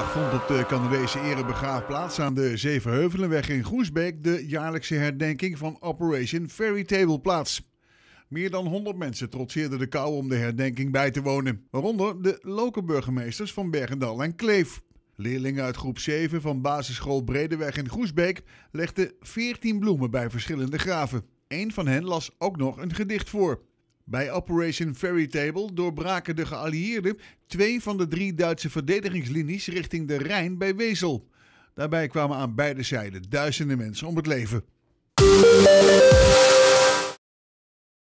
vond op de eh, Canadese erebegraaf plaats aan de Zevenheuvelenweg in Groesbeek de jaarlijkse herdenking van Operation Fairy Table plaats. Meer dan 100 mensen trotseerden de kou om de herdenking bij te wonen, waaronder de lokale burgemeesters van Bergendal en Kleef. Leerlingen uit groep 7 van basisschool Bredeweg in Groesbeek legden 14 bloemen bij verschillende graven. Een van hen las ook nog een gedicht voor. Bij Operation Ferry Table doorbraken de geallieerden twee van de drie Duitse verdedigingslinies richting de Rijn bij Wezel. Daarbij kwamen aan beide zijden duizenden mensen om het leven.